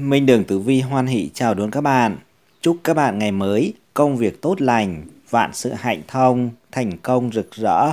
Minh Đường Tử Vi hoan hỷ chào đón các bạn. Chúc các bạn ngày mới, công việc tốt lành, vạn sự hạnh thông, thành công rực rỡ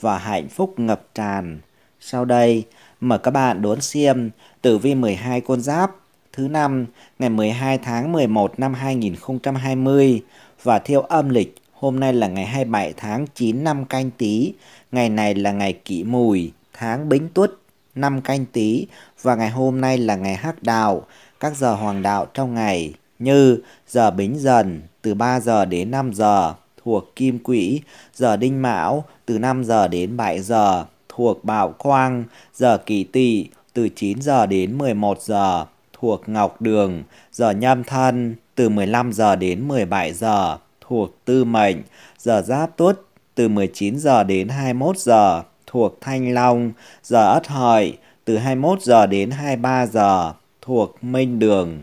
và hạnh phúc ngập tràn. Sau đây, mời các bạn đón xem Tử Vi 12 con giáp thứ năm ngày 12 tháng 11 năm 2020 và theo âm lịch hôm nay là ngày 27 tháng 9 năm canh tý. ngày này là ngày kỷ mùi, tháng bính tuất, năm canh tý và ngày hôm nay là ngày hắc đào, các giờ hoàng đạo trong ngày như giờ Bính Dần từ 3 giờ đến 5 giờ thuộc Kim Quỹ, giờ Đinh Mão từ 5 giờ đến 7 giờ thuộc Bảo khoang, giờ Kỷ Tỵ từ 9 giờ đến 11 giờ thuộc Ngọc Đường, giờ Nhâm Thân từ 15 giờ đến 17 giờ thuộc Tư Mệnh, giờ Giáp Tuất từ 19 giờ đến 21 giờ thuộc Thanh Long, giờ Ất Hợi từ 21 giờ đến 23 giờ thuộc minh đường.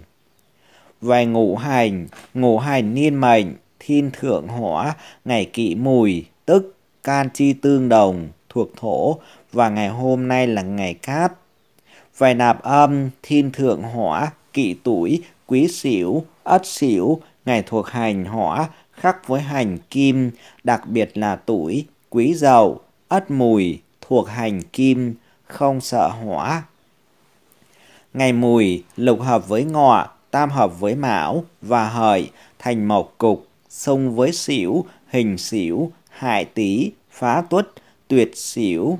Về ngũ hành, ngũ hành niên mệnh, thiên thượng hỏa, ngày kỵ mùi, tức can chi tương đồng, thuộc thổ và ngày hôm nay là ngày cát. Về nạp âm, thiên thượng hỏa, kỵ tuổi, quý xỉu, ất xỉu, ngày thuộc hành hỏa, khắc với hành kim, đặc biệt là tuổi, quý dậu, ất mùi, thuộc hành kim, không sợ hỏa, Ngày mùi, lục hợp với ngọ, tam hợp với mão và hợi thành mộc cục, xung với xỉu, hình xỉu, hại tý, phá tuất, tuyệt xỉu.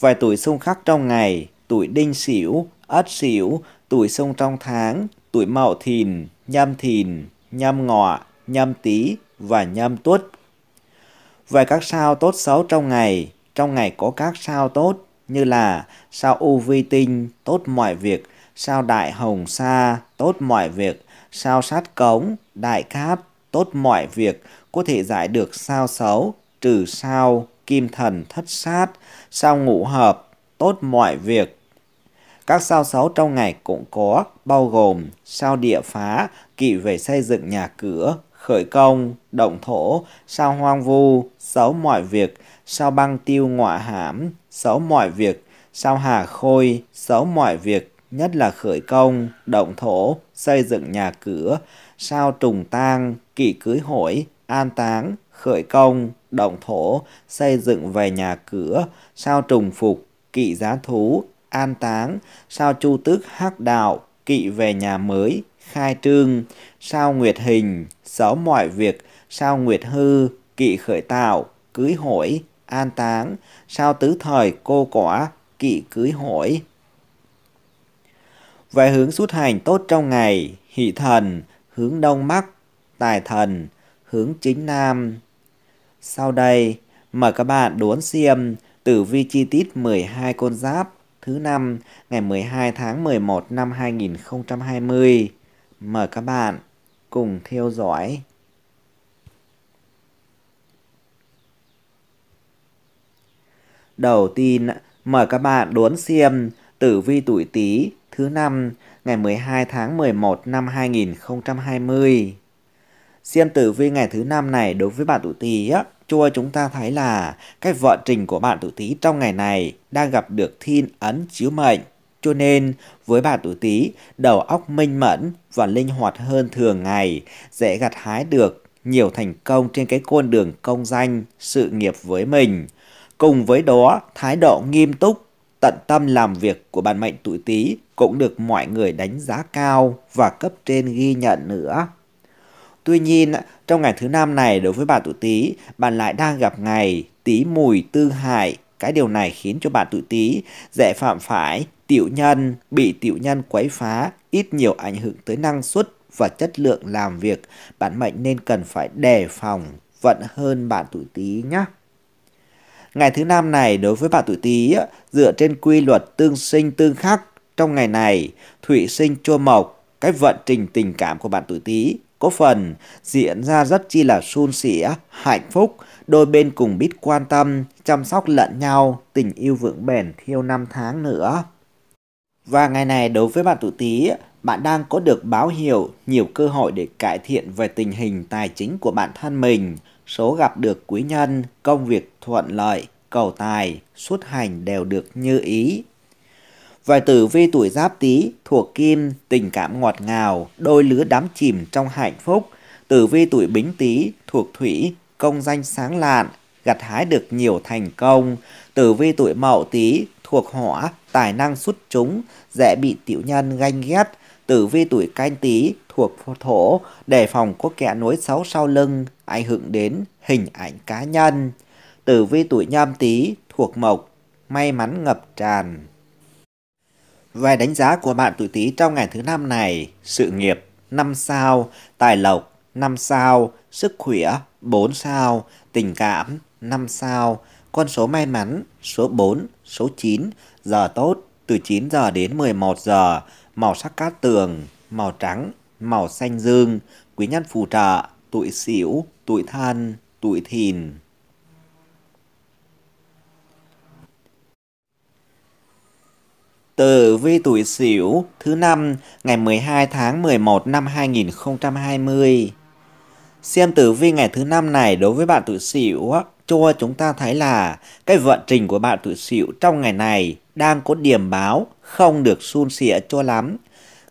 Vài tuổi xung khắc trong ngày, tuổi đinh xỉu, ất xỉu, tuổi xung trong tháng, tuổi mậu thìn, nhâm thìn, nhâm ngọ, nhâm tý và nhâm tuất. vài các sao tốt xấu trong ngày, trong ngày có các sao tốt, như là sao U Vi Tinh tốt mọi việc, sao Đại Hồng Sa tốt mọi việc, sao Sát Cống, Đại Cát tốt mọi việc, có thể giải được sao xấu, trừ sao Kim Thần Thất Sát, sao Ngũ Hợp tốt mọi việc. Các sao xấu trong ngày cũng có, bao gồm sao địa phá, kỵ về xây dựng nhà cửa, khởi công, động thổ, sao hoang vu, xấu mọi việc, sao băng tiêu ngọa hãm, xấu mọi việc, sao hà khôi, xấu mọi việc, nhất là khởi công, động thổ, xây dựng nhà cửa, sao trùng tang, kỵ cưới hỏi, an táng, khởi công, động thổ, xây dựng về nhà cửa, sao trùng phục, kỵ giá thú, an táng, sao chu tước hắc đạo, kỵ về nhà mới, khai trương, sao nguyệt hình, xấu mọi việc, sao nguyệt hư, kỵ khởi tạo, cưới hỏi, an táng sau tứ thời cô quả kỵ cưới hỏi về hướng xuất hành tốt trong ngày hỷ thần hướng đông bắc tài thần hướng chính nam sau đây mời các bạn đốn xiêm tử vi chi tiết 12 con giáp thứ năm ngày 12 tháng 11 năm 2020 mời các bạn cùng theo dõi Đầu tiên, mời các bạn đốn xem tử vi tuổi Tý thứ năm ngày 12 tháng 11 năm 2020. Xem tử vi ngày thứ năm này đối với bạn tuổi Tý á, cho chúng ta thấy là cái vận trình của bạn tuổi Tý trong ngày này đang gặp được thiên ấn chiếu mệnh. Cho nên, với bạn tuổi Tý, đầu óc minh mẫn và linh hoạt hơn thường ngày, dễ gặt hái được nhiều thành công trên cái con đường công danh, sự nghiệp với mình. Cùng với đó, thái độ nghiêm túc, tận tâm làm việc của bạn mệnh tuổi Tý cũng được mọi người đánh giá cao và cấp trên ghi nhận nữa. Tuy nhiên, trong ngày thứ năm này đối với bạn tuổi Tý, bạn lại đang gặp ngày Tý Mùi Tư Hại. Cái điều này khiến cho bạn tuổi Tý dễ phạm phải tiểu nhân, bị tiểu nhân quấy phá, ít nhiều ảnh hưởng tới năng suất và chất lượng làm việc. bạn mệnh nên cần phải đề phòng vận hơn bạn tuổi Tý nhé. Ngày thứ năm này đối với bạn tuổi Tý dựa trên quy luật tương sinh tương khắc trong ngày này, thủy sinh chua mộc, cách vận trình tình cảm của bạn tuổi Tý có phần diễn ra rất chi là suôn sẻ, hạnh phúc, đôi bên cùng biết quan tâm, chăm sóc lẫn nhau, tình yêu vững bền thiêu năm tháng nữa. Và ngày này đối với bạn tuổi Tý, bạn đang có được báo hiệu nhiều cơ hội để cải thiện về tình hình tài chính của bản thân mình số gặp được quý nhân, công việc thuận lợi, cầu tài, xuất hành đều được như ý. Vài tử vi tuổi giáp tý thuộc kim, tình cảm ngọt ngào, đôi lứa đắm chìm trong hạnh phúc. Tử vi tuổi bính tý thuộc thủy, công danh sáng lạn, gặt hái được nhiều thành công. Tử vi tuổi mậu tý thuộc hỏa, tài năng xuất chúng, dễ bị tiểu nhân ganh ghét, tử vi tuổi canh tý thuộc thổ đề phòng có kẻ nối xấu sau lưng ảnh hưởng đến hình ảnh cá nhân. Tử vi tuổi nhâm tý thuộc mộc may mắn ngập tràn. Về đánh giá của bạn tuổi Tý trong ngày thứ năm này, sự nghiệp 5 sao, tài lộc 5 sao, sức khỏe 4 sao, tình cảm 5 sao, con số may mắn số 4, số 9, giờ tốt từ 9 giờ đến 11 giờ, màu sắc cát tường, màu trắng, màu xanh dương, quý nhân phù trợ, tuổi xỉu, tuổi thân, tuổi thìn. Tử vi tuổi Sửu thứ năm ngày 12 tháng 11 năm 2020. Xem tử vi ngày thứ năm này đối với bạn tuổi Sửu cho chúng ta thấy là cái vận trình của bạn tuổi sửu trong ngày này đang có điểm báo không được suôn sẻ cho lắm.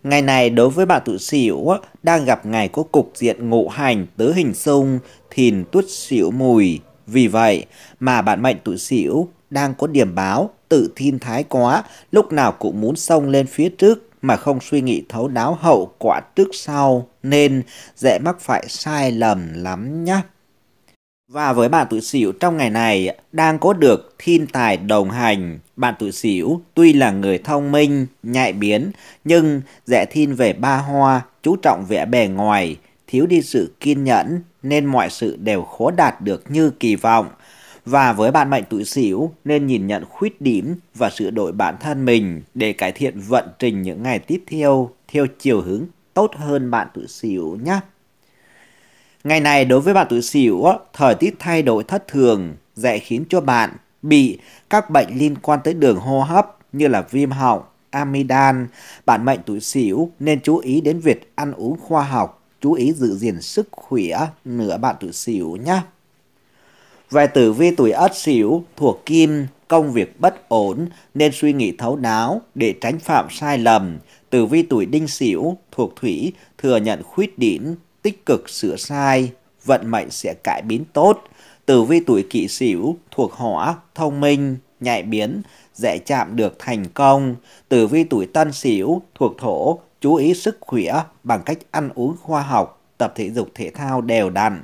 Ngày này đối với bạn tuổi sửu đang gặp ngày có cục diện ngộ hành tứ hình xung thìn tuất sửu mùi. Vì vậy mà bạn mệnh tuổi sửu đang có điểm báo tự thiên thái quá, lúc nào cũng muốn xông lên phía trước mà không suy nghĩ thấu đáo hậu quả trước sau nên dễ mắc phải sai lầm lắm nhé. Và với bạn tuổi sửu trong ngày này đang có được thiên tài đồng hành. Bạn tuổi sửu tuy là người thông minh, nhạy biến nhưng dễ thiên về ba hoa, chú trọng vẻ bề ngoài, thiếu đi sự kiên nhẫn nên mọi sự đều khó đạt được như kỳ vọng. Và với bạn mệnh tuổi Sửu nên nhìn nhận khuyết điểm và sửa đổi bản thân mình để cải thiện vận trình những ngày tiếp theo theo chiều hướng tốt hơn bạn tuổi Sửu nhé. Ngày này đối với bạn tuổi Sửu, thời tiết thay đổi thất thường dễ khiến cho bạn bị các bệnh liên quan tới đường hô hấp như là viêm họng, amidan. Bạn mệnh tuổi Sửu nên chú ý đến việc ăn uống khoa học, chú ý giữ gìn sức khỏe nửa bạn tuổi Sửu nhé. Về tử vi tuổi Ất Sửu thuộc Kim, công việc bất ổn nên suy nghĩ thấu đáo để tránh phạm sai lầm. Tử vi tuổi Đinh Sửu thuộc Thủy thừa nhận khuyết điểm tích cực sửa sai, vận mệnh sẽ cải biến tốt. Tử vi tuổi kỷ sửu thuộc hỏa, thông minh, nhạy biến, dễ chạm được thành công. Tử vi tuổi tân sửu thuộc thổ, chú ý sức khỏe bằng cách ăn uống khoa học, tập thể dục thể thao đều đặn.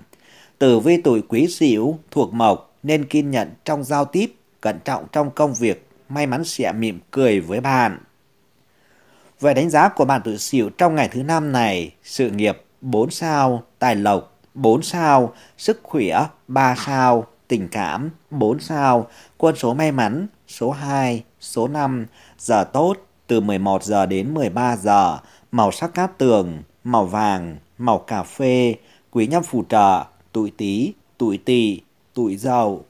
Tử vi tuổi quý sửu thuộc mộc nên kiên nhẫn trong giao tiếp, cẩn trọng trong công việc, may mắn sẽ mỉm cười với bạn. Về đánh giá của bạn tuổi sửu trong ngày thứ năm này, sự nghiệp 4 sao, tài lộc 4 sao, sức khỏe 3 sao, tình cảm 4 sao, quân số may mắn số 2, số 5, giờ tốt từ 11 giờ đến 13 giờ, màu sắc cát tường, màu vàng, màu cà phê, quý nhân phù trợ, tuổi tí, tuổi tỵ, tuổi dậu.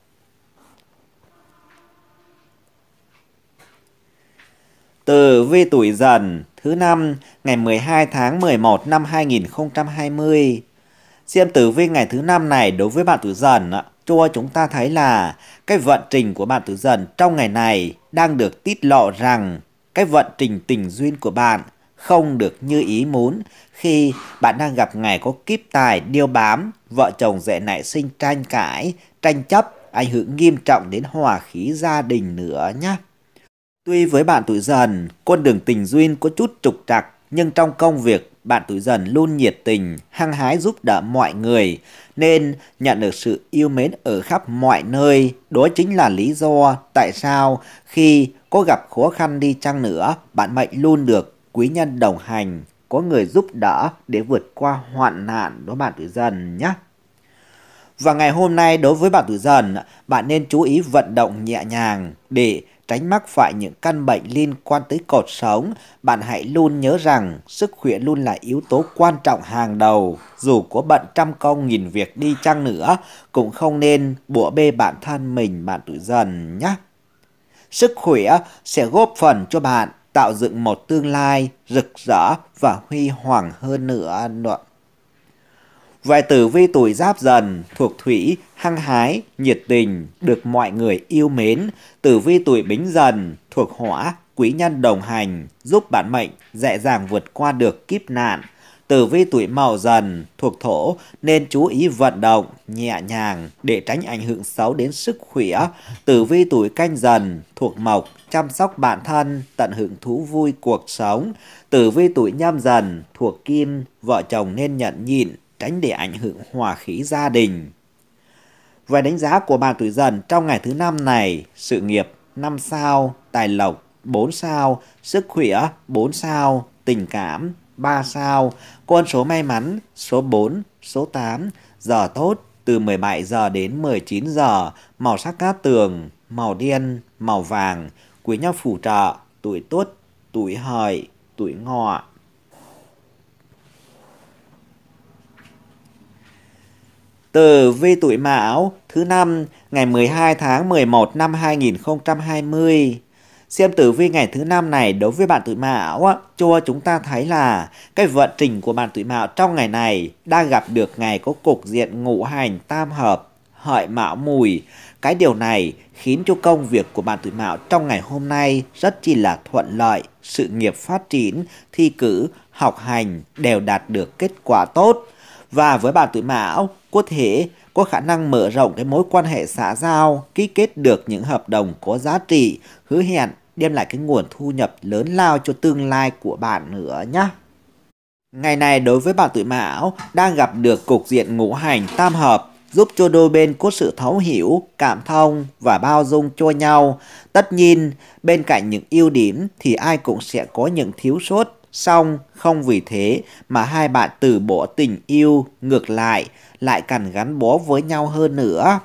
Tử vi tuổi dần thứ năm ngày 12 tháng 11 năm 2020. Xem tử vi ngày thứ năm này đối với bạn tuổi dần cho chúng ta thấy là cái vận trình của bạn tuổi dần trong ngày này đang được tiết lộ rằng cái vận trình tình duyên của bạn không được như ý muốn khi bạn đang gặp ngày có kiếp tài điêu bám, vợ chồng dễ nảy sinh tranh cãi, tranh chấp, ảnh hưởng nghiêm trọng đến hòa khí gia đình nữa nhé. Tuy với bạn tuổi dần, con đường tình duyên có chút trục trặc, nhưng trong công việc, bạn tuổi dần luôn nhiệt tình, hăng hái giúp đỡ mọi người, nên nhận được sự yêu mến ở khắp mọi nơi. Đó chính là lý do tại sao khi có gặp khó khăn đi chăng nữa, bạn mệnh luôn được quý nhân đồng hành, có người giúp đỡ để vượt qua hoạn nạn đó bạn tuổi dần nhé. Và ngày hôm nay đối với bạn tuổi dần, bạn nên chú ý vận động nhẹ nhàng để tránh mắc phải những căn bệnh liên quan tới cột sống, bạn hãy luôn nhớ rằng sức khỏe luôn là yếu tố quan trọng hàng đầu. Dù có bận trăm công nghìn việc đi chăng nữa, cũng không nên bủa bê bản thân mình bạn tuổi dần nhé. Sức khỏe sẽ góp phần cho bạn tạo dựng một tương lai rực rỡ và huy hoàng hơn nữa. nữa. Vài tử vi tuổi giáp dần thuộc thủy, hăng hái, nhiệt tình, được mọi người yêu mến. Tử vi tuổi bính dần thuộc hỏa, quý nhân đồng hành, giúp bản mệnh dễ dàng vượt qua được kiếp nạn. Tử vi tuổi mậu dần thuộc thổ nên chú ý vận động nhẹ nhàng để tránh ảnh hưởng xấu đến sức khỏe. Tử vi tuổi canh dần thuộc mộc chăm sóc bản thân, tận hưởng thú vui cuộc sống. Tử vi tuổi nhâm dần thuộc kim, vợ chồng nên nhận nhịn, tránh để ảnh hưởng hòa khí gia đình. Về đánh giá của bà tuổi dần trong ngày thứ năm này, sự nghiệp 5 sao, tài lộc 4 sao, sức khỏe 4 sao, tình cảm 3 sao, con số may mắn số 4, số 8, giờ tốt từ 17 giờ đến 19 giờ, màu sắc cát tường, màu đen, màu vàng, quý nhân phù trợ, tuổi tuất, tuổi hợi, tuổi ngọ, Tử vi tuổi Mão thứ năm ngày 12 tháng 11 năm 2020. Xem tử vi ngày thứ năm này đối với bạn tuổi Mão cho chúng ta thấy là cái vận trình của bạn tuổi Mão trong ngày này đã gặp được ngày có cục diện ngũ hành tam hợp hợi mão mùi. Cái điều này khiến cho công việc của bạn tuổi mão trong ngày hôm nay rất chi là thuận lợi, sự nghiệp phát triển, thi cử, học hành đều đạt được kết quả tốt và với bà tuổi mão có thể có khả năng mở rộng cái mối quan hệ xã giao, ký kết được những hợp đồng có giá trị, hứa hẹn đem lại cái nguồn thu nhập lớn lao cho tương lai của bạn nữa nhé. Ngày này đối với bạn tuổi Mão đang gặp được cục diện ngũ hành tam hợp giúp cho đôi bên có sự thấu hiểu, cảm thông và bao dung cho nhau. Tất nhiên, bên cạnh những ưu điểm thì ai cũng sẽ có những thiếu sót Song không vì thế mà hai bạn từ bỏ tình yêu, ngược lại, lại càng gắn bó với nhau hơn nữa.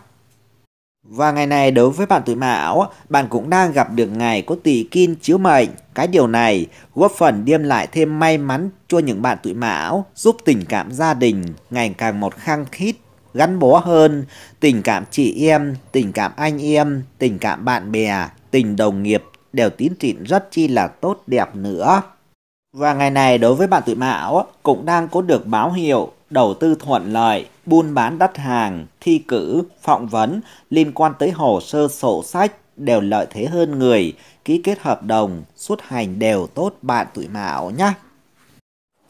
Và ngày này đối với bạn tuổi mão, bạn cũng đang gặp được ngày có tỷ kim chiếu mệnh. Cái điều này góp phần đem lại thêm may mắn cho những bạn tuổi mão, giúp tình cảm gia đình ngày càng một khăng khít, gắn bó hơn, tình cảm chị em, tình cảm anh em, tình cảm bạn bè, tình đồng nghiệp đều tiến triển rất chi là tốt đẹp nữa. Và ngày này đối với bạn tuổi mão cũng đang có được báo hiệu đầu tư thuận lợi, buôn bán đắt hàng, thi cử, phỏng vấn liên quan tới hồ sơ sổ sách đều lợi thế hơn người, ký kết hợp đồng, xuất hành đều tốt bạn tuổi mão nhé.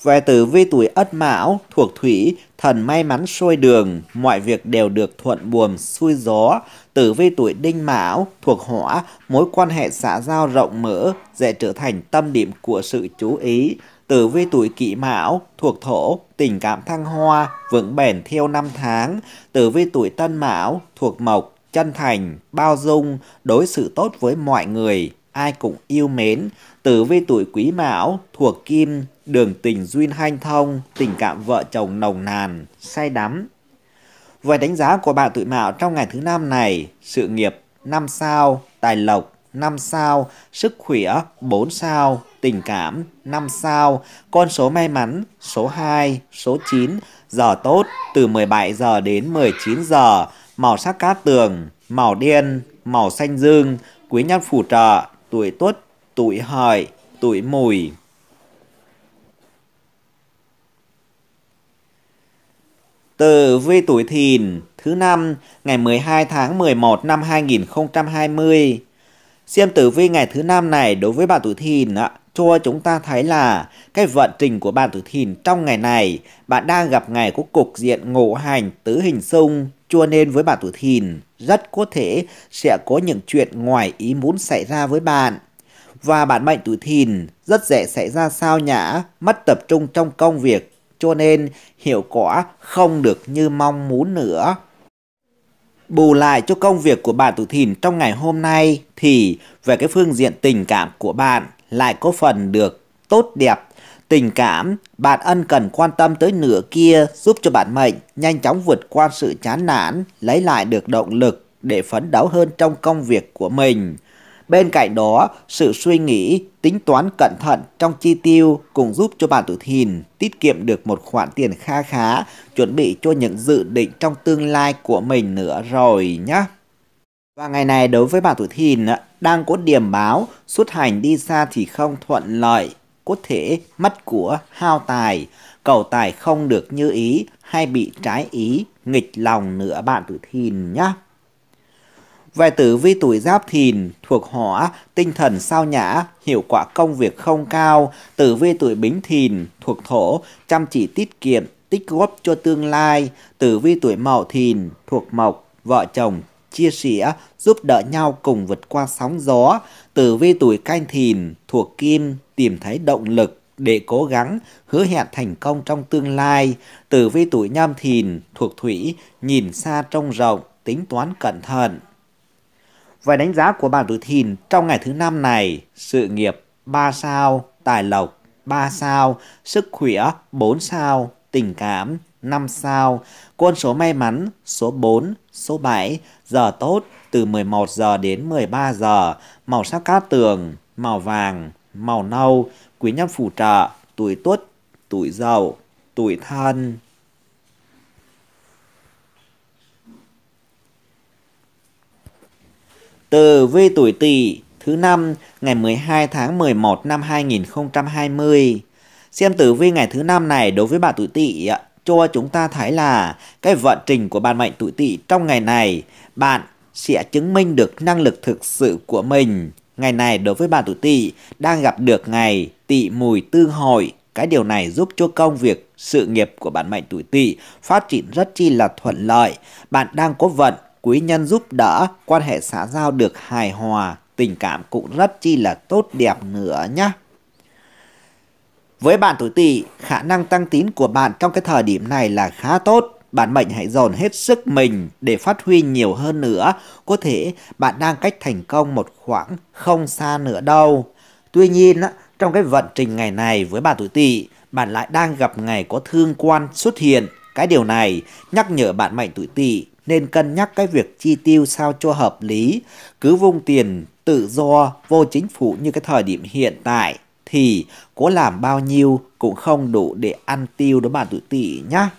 Về tử vi tuổi ất mão, thuộc thủy, thần may mắn sôi đường, mọi việc đều được thuận buồm xuôi gió, Tử vi tuổi đinh mão thuộc hỏa, mối quan hệ xã giao rộng mở, dễ trở thành tâm điểm của sự chú ý. Tử vi tuổi kỷ mão thuộc thổ, tình cảm thăng hoa, vững bền theo năm tháng. Tử vi tuổi tân mão thuộc mộc, chân thành, bao dung, đối xử tốt với mọi người, ai cũng yêu mến. Tử vi tuổi quý mão thuộc kim, đường tình duyên hanh thông, tình cảm vợ chồng nồng nàn, say đắm, Vậy đánh giá của bạn tuổi mạo trong ngày thứ năm này, sự nghiệp 5 sao, tài lộc 5 sao, sức khỏe 4 sao, tình cảm 5 sao, con số may mắn số 2, số 9, giờ tốt từ 17 giờ đến 19 giờ, màu sắc cát tường, màu đen, màu xanh dương, quý nhân phù trợ, tuổi tuất, tuổi hợi, tuổi mùi. Tử vi tuổi thìn thứ năm ngày 12 tháng 11 năm 2020. Xem tử vi ngày thứ năm này đối với bạn tuổi thìn ạ, cho chúng ta thấy là cái vận trình của bạn tuổi thìn trong ngày này bạn đang gặp ngày có cục diện ngũ hành tứ hình xung cho nên với bạn tuổi thìn rất có thể sẽ có những chuyện ngoài ý muốn xảy ra với bạn và bạn mệnh tuổi thìn rất dễ xảy ra sao nhã mất tập trung trong công việc cho nên hiệu quả không được như mong muốn nữa. Bù lại cho công việc của bạn tuổi thìn trong ngày hôm nay thì về cái phương diện tình cảm của bạn lại có phần được tốt đẹp. Tình cảm, bạn ân cần quan tâm tới nửa kia giúp cho bạn mệnh nhanh chóng vượt qua sự chán nản, lấy lại được động lực để phấn đấu hơn trong công việc của mình. Bên cạnh đó, sự suy nghĩ, tính toán cẩn thận trong chi tiêu cùng giúp cho bạn tuổi thìn tiết kiệm được một khoản tiền kha khá, chuẩn bị cho những dự định trong tương lai của mình nữa rồi nhé. Và ngày này đối với bạn tuổi thìn đang có điểm báo xuất hành đi xa thì không thuận lợi, có thể mất của hao tài, cầu tài không được như ý hay bị trái ý, nghịch lòng nữa bạn tuổi thìn nhé. Về tử vi tuổi giáp thìn, thuộc hỏa, tinh thần sao nhã, hiệu quả công việc không cao. Tử vi tuổi bính thìn, thuộc thổ, chăm chỉ tiết kiệm, tích góp cho tương lai. Tử vi tuổi mậu thìn, thuộc mộc, vợ chồng, chia sẻ, giúp đỡ nhau cùng vượt qua sóng gió. Tử vi tuổi canh thìn, thuộc kim, tìm thấy động lực để cố gắng, hứa hẹn thành công trong tương lai. Tử vi tuổi nhâm thìn, thuộc thủy, nhìn xa trông rộng, tính toán cẩn thận. Về đánh giá của bạn tuổi thìn trong ngày thứ năm này, sự nghiệp 3 sao, tài lộc 3 sao, sức khỏe 4 sao, tình cảm 5 sao, quân số may mắn số 4, số 7, giờ tốt từ 11 giờ đến 13 giờ, màu sắc cát tường, màu vàng, màu nâu, quý nhân phù trợ, tuổi tuất, tuổi dậu, tuổi thân. Từ vi tuổi Tỵ thứ năm ngày 12 tháng 11 năm 2020. Xem tử vi ngày thứ năm này đối với bạn tuổi Tỵ cho chúng ta thấy là cái vận trình của bạn mệnh tuổi Tỵ trong ngày này, bạn sẽ chứng minh được năng lực thực sự của mình. Ngày này đối với bạn tuổi Tỵ đang gặp được ngày Tỵ mùi tương hội cái điều này giúp cho công việc, sự nghiệp của bạn mệnh tuổi Tỵ phát triển rất chi là thuận lợi. Bạn đang có vận quý nhân giúp đỡ, quan hệ xã giao được hài hòa, tình cảm cũng rất chi là tốt đẹp nữa nhé. Với bạn tuổi tỵ, khả năng tăng tín của bạn trong cái thời điểm này là khá tốt. Bạn mệnh hãy dồn hết sức mình để phát huy nhiều hơn nữa. Có thể bạn đang cách thành công một khoảng không xa nữa đâu. Tuy nhiên, trong cái vận trình ngày này với bạn tuổi tỵ, bạn lại đang gặp ngày có thương quan xuất hiện. Cái điều này nhắc nhở bạn mệnh tuổi tỵ nên cân nhắc cái việc chi tiêu sao cho hợp lý. Cứ vung tiền tự do, vô chính phủ như cái thời điểm hiện tại thì có làm bao nhiêu cũng không đủ để ăn tiêu đó bạn tuổi tỵ nhá.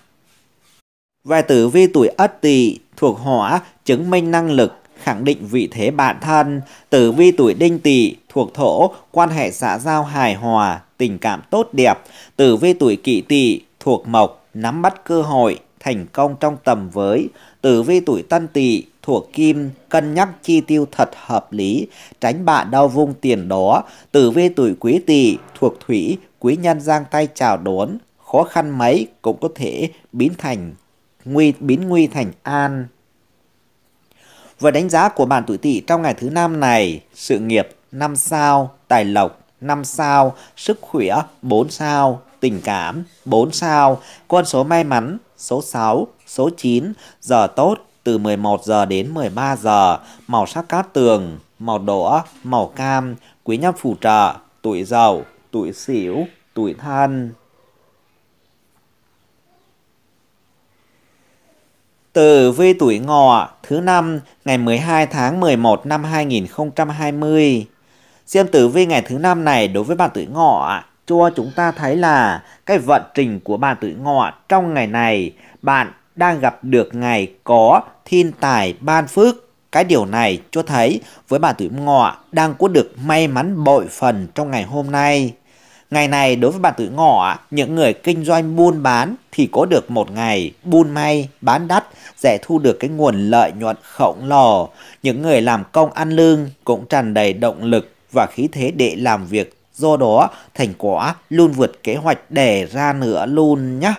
Về tử vi tuổi ất tỵ thuộc hỏa chứng minh năng lực khẳng định vị thế bản thân, tử vi tuổi đinh tỵ thuộc thổ, quan hệ xã giao hài hòa, tình cảm tốt đẹp, tử vi tuổi kỷ tỵ thuộc mộc, nắm bắt cơ hội, thành công trong tầm với, tử vi tuổi tân tỵ thuộc kim cân nhắc chi tiêu thật hợp lý tránh bạn đau vung tiền đó tử vi tuổi quý tỵ thuộc thủy quý nhân giang tay chào đón khó khăn mấy cũng có thể biến thành nguy biến nguy thành an và đánh giá của bạn tuổi tỵ trong ngày thứ năm này sự nghiệp 5 sao tài lộc 5 sao sức khỏe 4 sao tình cảm 4 sao con số may mắn số 6 số 9, giờ tốt từ 11 giờ đến 13 giờ, màu sắc cát tường, màu đỏ, màu cam, quý nhân phù trợ, tuổi giàu tuổi xỉu tuổi thân. Tử vi tuổi ngọ thứ năm ngày 12 tháng 11 năm 2020. Xem tử vi ngày thứ năm này đối với bạn tuổi ngọ cho chúng ta thấy là cái vận trình của bạn tuổi ngọ trong ngày này bạn đang gặp được ngày có thiên tài ban phước. Cái điều này cho thấy với bà tuổi ngọ đang có được may mắn bội phần trong ngày hôm nay. Ngày này đối với bà tuổi ngọ, những người kinh doanh buôn bán thì có được một ngày buôn may, bán đắt sẽ thu được cái nguồn lợi nhuận khổng lồ. Những người làm công ăn lương cũng tràn đầy động lực và khí thế để làm việc. Do đó, thành quả luôn vượt kế hoạch đề ra nữa luôn nhé.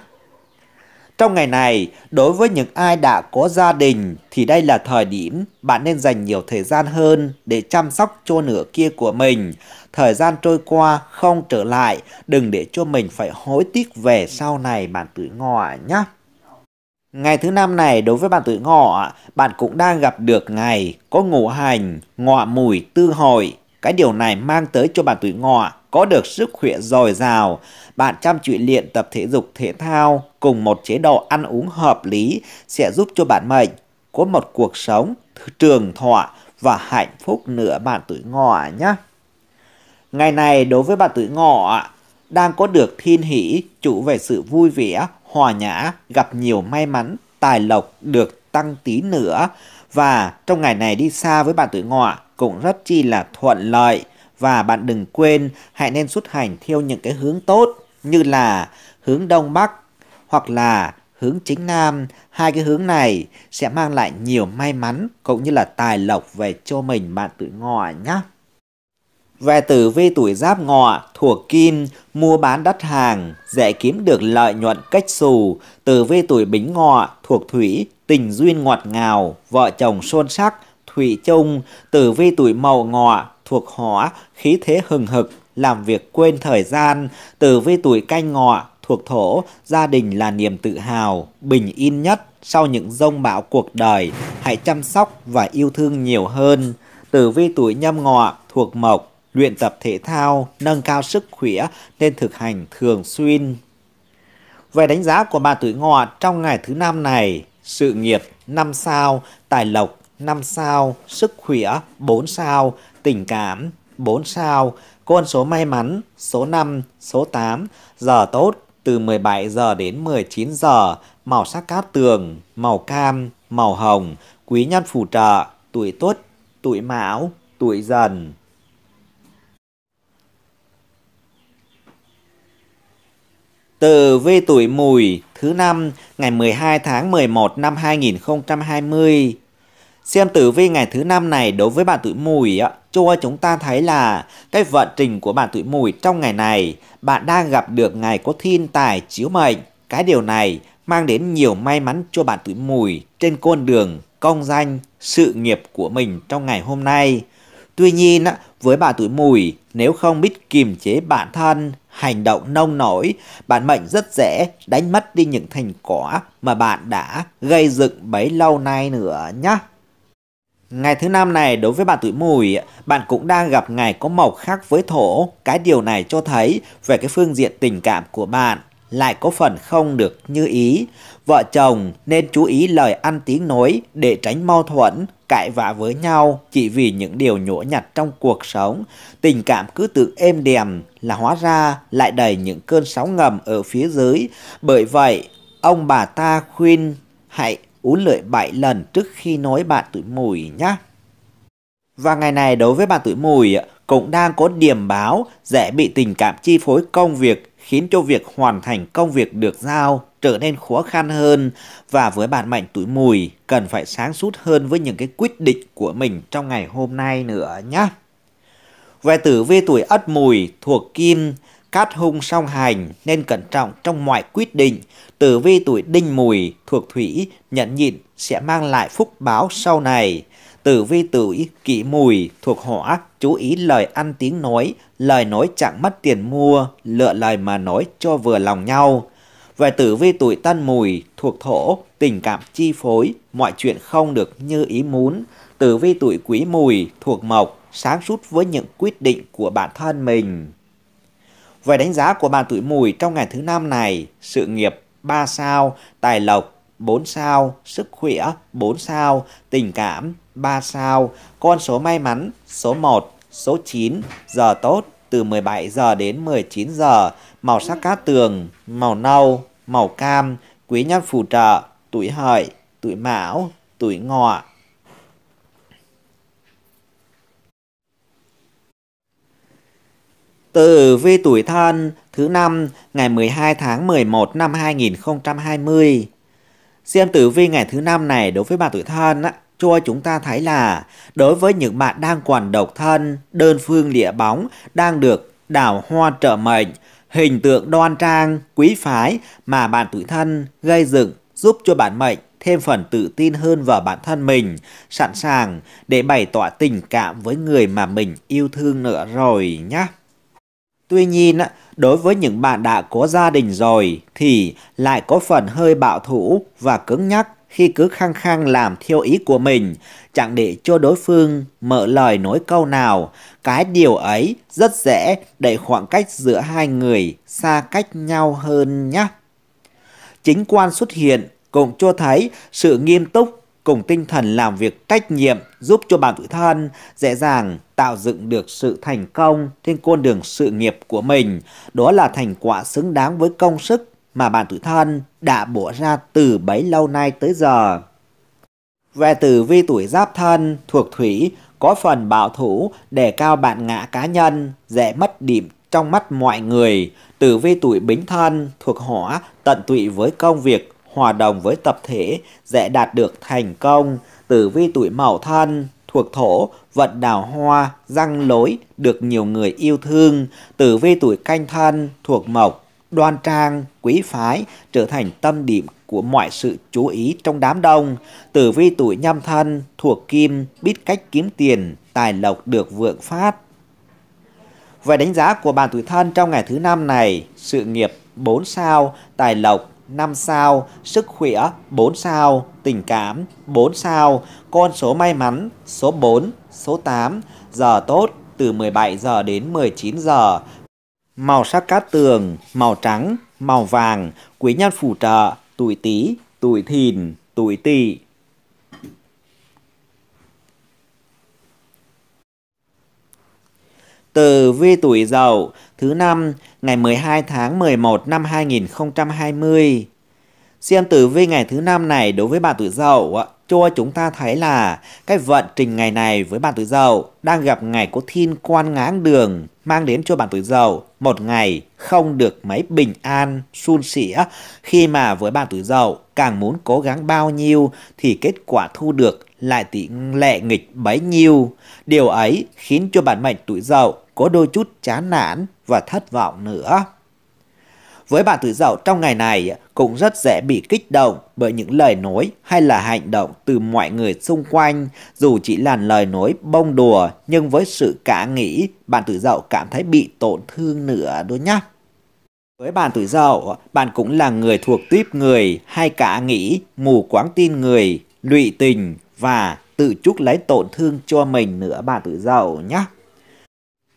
Trong ngày này, đối với những ai đã có gia đình thì đây là thời điểm bạn nên dành nhiều thời gian hơn để chăm sóc cho nửa kia của mình. Thời gian trôi qua không trở lại, đừng để cho mình phải hối tiếc về sau này bạn tuổi ngọ nhé. Ngày thứ năm này đối với bạn tuổi ngọ, bạn cũng đang gặp được ngày có ngũ hành, ngọ mùi tư hội. Cái điều này mang tới cho bạn tuổi ngọ có được sức khỏe dồi dào, bạn chăm chỉ luyện tập thể dục thể thao cùng một chế độ ăn uống hợp lý sẽ giúp cho bạn mình có một cuộc sống trường thọ và hạnh phúc nữa bạn tuổi ngọ nhé. Ngày này đối với bạn tuổi ngọ đang có được thiên hỷ chủ về sự vui vẻ, hòa nhã, gặp nhiều may mắn, tài lộc được tăng tí nữa và trong ngày này đi xa với bạn tuổi ngọ cũng rất chi là thuận lợi và bạn đừng quên hãy nên xuất hành theo những cái hướng tốt như là hướng Đông Bắc hoặc là hướng chính Nam. Hai cái hướng này sẽ mang lại nhiều may mắn cũng như là tài lộc về cho mình bạn tự ngọ nhé. Về tử vi tuổi giáp ngọ, thuộc kim, mua bán đất hàng, dễ kiếm được lợi nhuận cách xù. Tử vi tuổi bính ngọ, thuộc thủy, tình duyên ngọt ngào, vợ chồng son sắc, thủy chung. Tử vi tuổi mậu ngọ, thuộc hỏa khí thế hừng hực, làm việc quên thời gian, từ vi tuổi canh ngọ, thuộc thổ, gia đình là niềm tự hào, bình yên nhất sau những dông bão cuộc đời, hãy chăm sóc và yêu thương nhiều hơn. từ vi tuổi nhâm ngọ, thuộc mộc, luyện tập thể thao, nâng cao sức khỏe nên thực hành thường xuyên. Về đánh giá của bà tuổi ngọ trong ngày thứ năm này, sự nghiệp năm sao, tài lộc 5 sao, sức khỏe 4 sao, tình cảm 4 sao, con số may mắn số 5, số 8, giờ tốt từ 17 giờ đến 19 giờ, màu sắc cát tường, màu cam, màu hồng, quý nhân phù trợ, tuổi tuất, tuổi mão, tuổi dần. Từ vi tuổi mùi thứ năm ngày 12 tháng 11 năm 2020 Xem tử vi ngày thứ năm này đối với bạn tuổi mùi á, cho chúng ta thấy là cái vận trình của bạn tuổi mùi trong ngày này, bạn đang gặp được ngày có thiên tài chiếu mệnh. Cái điều này mang đến nhiều may mắn cho bạn tuổi mùi trên con đường công danh, sự nghiệp của mình trong ngày hôm nay. Tuy nhiên, với bạn tuổi mùi, nếu không biết kiềm chế bản thân, hành động nông nổi, bạn mệnh rất dễ đánh mất đi những thành quả mà bạn đã gây dựng bấy lâu nay nữa nhé. Ngày thứ năm này đối với bạn tuổi mùi, bạn cũng đang gặp ngày có mộc khác với thổ. Cái điều này cho thấy về cái phương diện tình cảm của bạn lại có phần không được như ý. Vợ chồng nên chú ý lời ăn tiếng nói để tránh mâu thuẫn, cãi vã với nhau chỉ vì những điều nhỗ nhặt trong cuộc sống. Tình cảm cứ tự êm đềm là hóa ra lại đầy những cơn sóng ngầm ở phía dưới. Bởi vậy, ông bà ta khuyên hãy uốn lưỡi 7 lần trước khi nói bạn tuổi mùi nhé. Và ngày này đối với bạn tuổi mùi cũng đang có điểm báo dễ bị tình cảm chi phối công việc khiến cho việc hoàn thành công việc được giao trở nên khó khăn hơn và với bạn mạnh tuổi mùi cần phải sáng suốt hơn với những cái quyết định của mình trong ngày hôm nay nữa nhé. Về tử vi tuổi ất mùi thuộc kim cát hung song hành nên cẩn trọng trong mọi quyết định. Tử vi tuổi đinh mùi thuộc thủy nhận nhịn sẽ mang lại phúc báo sau này. Tử vi tuổi kỷ mùi thuộc hỏa chú ý lời ăn tiếng nói, lời nói chẳng mất tiền mua, lựa lời mà nói cho vừa lòng nhau. Về tử vi tuổi tân mùi thuộc thổ, tình cảm chi phối, mọi chuyện không được như ý muốn. Tử vi tuổi quý mùi thuộc mộc, sáng suốt với những quyết định của bản thân mình. Về đánh giá của bạn tuổi mùi trong ngày thứ năm này, sự nghiệp 3 sao, tài lộc 4 sao, sức khỏe 4 sao, tình cảm 3 sao, con số may mắn số 1, số 9, giờ tốt từ 17 giờ đến 19 giờ, màu sắc cát tường, màu nâu, màu cam, quý nhân phù trợ, tuổi hợi, tuổi mão, tuổi ngọ. Tử vi tuổi thân thứ năm ngày 12 tháng 11 năm 2020. Xem tử vi ngày thứ năm này đối với bạn tuổi thân á, cho chúng ta thấy là đối với những bạn đang còn độc thân, đơn phương lịa bóng, đang được đào hoa trợ mệnh, hình tượng đoan trang, quý phái mà bạn tuổi thân gây dựng giúp cho bản mệnh thêm phần tự tin hơn vào bản thân mình, sẵn sàng để bày tỏ tình cảm với người mà mình yêu thương nữa rồi nhé. Tuy nhiên, đối với những bạn đã có gia đình rồi thì lại có phần hơi bạo thủ và cứng nhắc khi cứ khăng khăng làm theo ý của mình, chẳng để cho đối phương mở lời nói câu nào. Cái điều ấy rất dễ để khoảng cách giữa hai người xa cách nhau hơn nhé. Chính quan xuất hiện cũng cho thấy sự nghiêm túc cùng tinh thần làm việc trách nhiệm giúp cho bản tự thân dễ dàng tạo dựng được sự thành công trên con đường sự nghiệp của mình. Đó là thành quả xứng đáng với công sức mà bản tự thân đã bỏ ra từ bấy lâu nay tới giờ. Về tử vi tuổi giáp thân thuộc thủy có phần bảo thủ đề cao bạn ngã cá nhân, dễ mất điểm trong mắt mọi người. Tử vi tuổi bính thân thuộc hỏa tận tụy với công việc hòa đồng với tập thể dễ đạt được thành công. Tử vi tuổi mậu thân thuộc thổ, vận đào hoa, răng lối, được nhiều người yêu thương. Tử vi tuổi canh thân thuộc mộc, đoan trang, quý phái, trở thành tâm điểm của mọi sự chú ý trong đám đông. Tử vi tuổi nhâm thân thuộc kim, biết cách kiếm tiền, tài lộc được vượng phát. Về đánh giá của bạn tuổi thân trong ngày thứ năm này, sự nghiệp 4 sao, tài lộc 5 sao, sức khỏe 4 sao, tình cảm 4 sao, con số may mắn số 4, số 8, giờ tốt từ 17 giờ đến 19 giờ. Màu sắc cát tường, màu trắng, màu vàng, quý nhân phù trợ, tuổi Tý, tuổi Thìn, tuổi Tỵ. Tử vi tuổi Dậu, thứ năm, ngày 12 tháng 11 năm 2020. Xem tử vi ngày thứ năm này đối với bạn tuổi Dậu cho chúng ta thấy là cái vận trình ngày này với bạn tuổi Dậu đang gặp ngày có thiên quan ngáng đường mang đến cho bạn tuổi Dậu một ngày không được mấy bình an suôn sẻ khi mà với bạn tuổi Dậu càng muốn cố gắng bao nhiêu thì kết quả thu được lại tỷ lệ nghịch bấy nhiêu. Điều ấy khiến cho bản mệnh tuổi dậu có đôi chút chán nản và thất vọng nữa. Với bạn tuổi dậu trong ngày này cũng rất dễ bị kích động bởi những lời nói hay là hành động từ mọi người xung quanh, dù chỉ là lời nói bông đùa nhưng với sự cả nghĩ, bạn tuổi dậu cảm thấy bị tổn thương nữa đó nhá. Với bạn tuổi dậu, bạn cũng là người thuộc tuyếp người hay cả nghĩ, mù quáng tin người, lụy tình, và tự chuốc lấy tổn thương cho mình nữa bạn tuổi dậu nhé.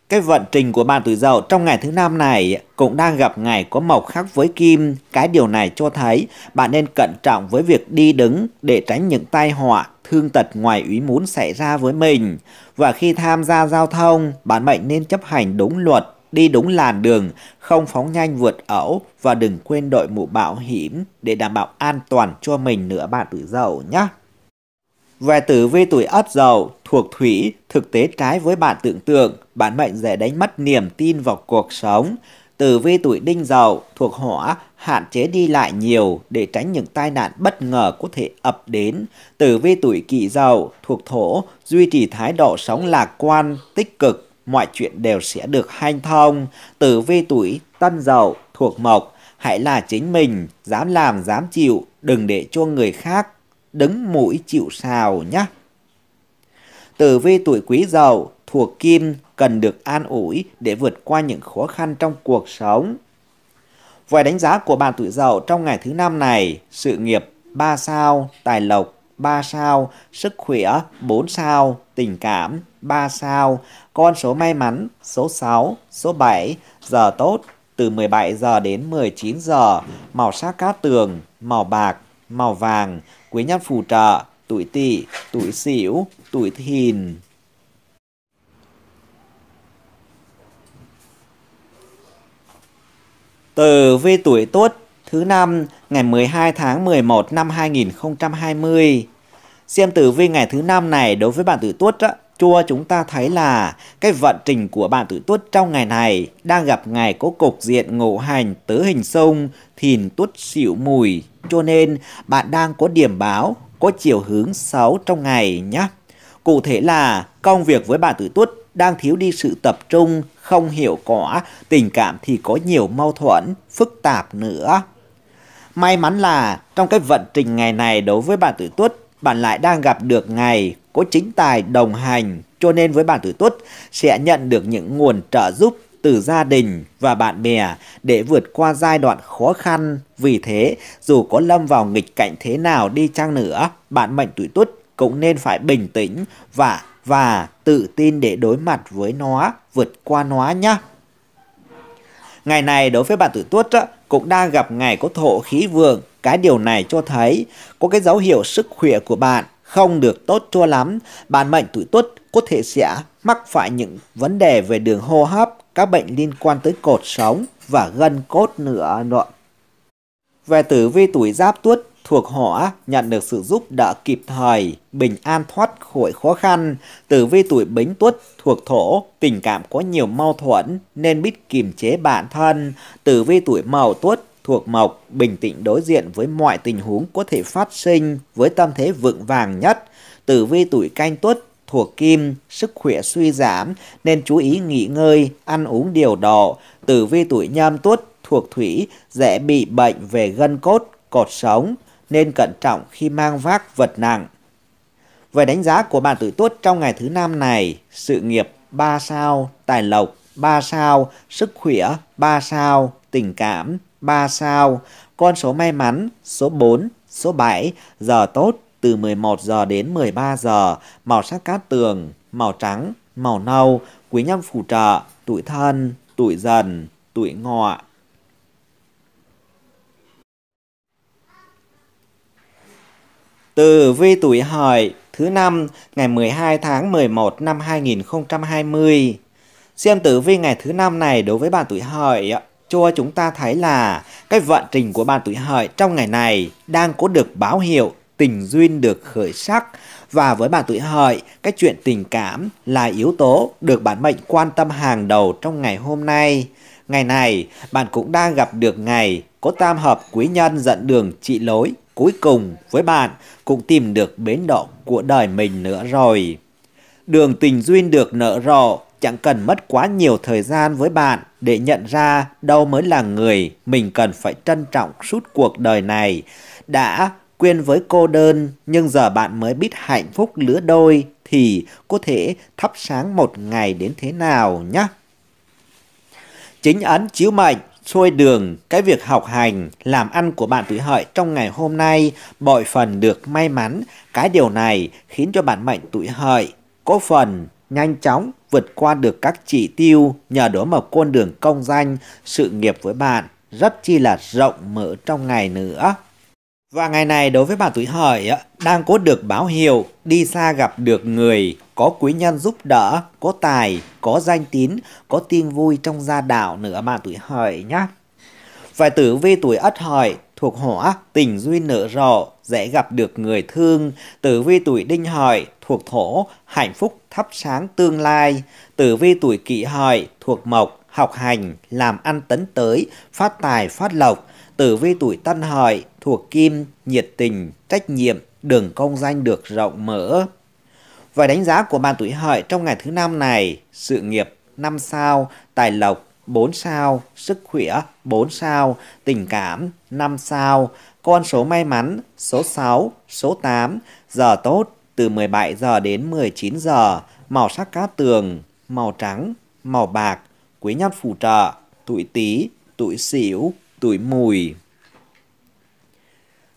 Cái vận trình của bạn tuổi dậu trong ngày thứ năm này cũng đang gặp ngày có mộc khác với kim. Cái điều này cho thấy bạn nên cẩn trọng với việc đi đứng để tránh những tai họa, thương tật ngoài ý muốn xảy ra với mình. Và khi tham gia giao thông, bạn mệnh nên chấp hành đúng luật, đi đúng làn đường, không phóng nhanh vượt ẩu và đừng quên đội mũ bảo hiểm để đảm bảo an toàn cho mình nữa bạn tuổi dậu nhé. Về tử vi tuổi ất dậu thuộc thủy, thực tế trái với bạn tưởng tượng, bản mệnh dễ đánh mất niềm tin vào cuộc sống. Tử vi tuổi đinh dậu thuộc hỏa, hạn chế đi lại nhiều để tránh những tai nạn bất ngờ có thể ập đến. Tử vi tuổi kỷ dậu thuộc thổ, duy trì thái độ sống lạc quan, tích cực, mọi chuyện đều sẽ được hanh thông. Tử vi tuổi tân dậu thuộc mộc, hãy là chính mình, dám làm dám chịu, đừng để cho người khác đứng mũi chịu sào nhá. Tử vi tuổi quý dậu thuộc kim cần được an ủi để vượt qua những khó khăn trong cuộc sống. Vòi đánh giá của bạn tuổi dậu trong ngày thứ năm này, sự nghiệp 3 sao, tài lộc 3 sao, sức khỏe 4 sao, tình cảm 3 sao, con số may mắn số 6, số 7, giờ tốt từ 17 giờ đến 19 giờ, màu sắc cát tường, màu bạc, màu vàng, quý nhân phù trợ, tuổi tỵ, tuổi sửu, tuổi thìn. từ vi tuổi Tuất thứ năm ngày 12 tháng 11 năm 2020. Xem tử vi ngày thứ năm này đối với bạn tử Tuất á, chua chúng ta thấy là cái vận trình của bạn tử Tuất trong ngày này đang gặp ngày có cục diện ngũ hành tứ hình xung, thìn Tuất xỉu mùi. Cho nên bạn đang có điểm báo có chiều hướng xấu trong ngày nhé. Cụ thể là công việc với bạn tuổi tuất đang thiếu đi sự tập trung, không hiệu quả. tình cảm thì có nhiều mâu thuẫn, phức tạp nữa. May mắn là trong cái vận trình ngày này đối với bạn tuổi tuất, bạn lại đang gặp được ngày có chính tài đồng hành, cho nên với bạn tuổi tuất sẽ nhận được những nguồn trợ giúp từ gia đình và bạn bè để vượt qua giai đoạn khó khăn. Vì thế, dù có lâm vào nghịch cảnh thế nào đi chăng nữa, bạn mệnh tuổi tuất cũng nên phải bình tĩnh và và tự tin để đối mặt với nó, vượt qua nó nhé. Ngày này đối với bạn tuổi tuất cũng đang gặp ngày có thổ khí vượng. Cái điều này cho thấy có cái dấu hiệu sức khỏe của bạn không được tốt cho lắm. Bạn mệnh tuổi tuất có thể sẽ mắc phải những vấn đề về đường hô hấp, các bệnh liên quan tới cột sống và gân cốt nửa nọ. Về tử vi tuổi giáp tuất thuộc hỏa nhận được sự giúp đỡ kịp thời, bình an thoát khỏi khó khăn. Tử vi tuổi bính tuất thuộc thổ, tình cảm có nhiều mâu thuẫn nên biết kiềm chế bản thân. Tử vi tuổi mậu tuất thuộc mộc, bình tĩnh đối diện với mọi tình huống có thể phát sinh với tâm thế vững vàng nhất. Tử vi tuổi canh tuất thuộc kim, sức khỏe suy giảm nên chú ý nghỉ ngơi, ăn uống điều độ. Tử vi tuổi nhâm tuất thuộc thủy dễ bị bệnh về gân cốt, cột sống nên cẩn trọng khi mang vác vật nặng. Về đánh giá của bạn tuổi tuất trong ngày thứ năm này, sự nghiệp 3 sao, tài lộc 3 sao, sức khỏe 3 sao, tình cảm 3 sao, con số may mắn số 4, số 7, giờ tốt từ 11 giờ đến 13 giờ, màu sắc cát tường, màu trắng, màu nâu, quý nhân phù trợ, tuổi thân, tuổi dần, tuổi ngọ. Từ vi tuổi hợi thứ năm ngày 12 tháng 11 năm 2020. Xem tử vi ngày thứ năm này đối với bạn tuổi hợi cho chúng ta thấy là cái vận trình của bạn tuổi hợi trong ngày này đang có được báo hiệu tình duyên được khởi sắc và với bạn tuổi hợi, cái chuyện tình cảm là yếu tố được bản mệnh quan tâm hàng đầu trong ngày hôm nay. Ngày này, bạn cũng đang gặp được ngày có tam hợp quý nhân dẫn đường trị lối cuối cùng với bạn cũng tìm được bến đỗ của đời mình nữa rồi. Đường tình duyên được nở rộ chẳng cần mất quá nhiều thời gian với bạn để nhận ra đâu mới là người mình cần phải trân trọng suốt cuộc đời này. Đã quen với cô đơn, nhưng giờ bạn mới biết hạnh phúc lứa đôi thì có thể thắp sáng một ngày đến thế nào nhé. Chính ấn chiếu mệnh xuôi đường, cái việc học hành, làm ăn của bạn tuổi hợi trong ngày hôm nay bội phần được may mắn. Cái điều này khiến cho bạn mệnh tuổi hợi có phần nhanh chóng vượt qua được các chỉ tiêu nhờ đó mà con đường công danh, sự nghiệp với bạn rất chi là rộng mở trong ngày nữa. Và ngày này đối với bà tuổi hợi đang có được báo hiệu, đi xa gặp được người, có quý nhân giúp đỡ, có tài, có danh tín, có tin vui trong gia đạo nữa bà tuổi hợi nhé. Phải tử vi tuổi ất hợi thuộc hỏa, tình duy nở rộ, dễ gặp được người thương. Tử vi tuổi đinh hợi thuộc thổ, hạnh phúc thắp sáng tương lai. Tử vi tuổi kỷ hợi thuộc mộc, học hành, làm ăn tấn tới, phát tài phát lộc. Tử vi tuổi tân hợi thuộc kim, nhiệt tình, trách nhiệm, đường công danh được rộng mở. Vài đánh giá của bạn tuổi hợi trong ngày thứ năm này, sự nghiệp 5 sao, tài lộc 4 sao, sức khỏe 4 sao, tình cảm 5 sao, con số may mắn số 6, số 8, giờ tốt từ 17 giờ đến 19 giờ, màu sắc cá tường, màu trắng, màu bạc, quý nhân phù trợ, tuổi tý, tuổi sửu, tuổi mùi.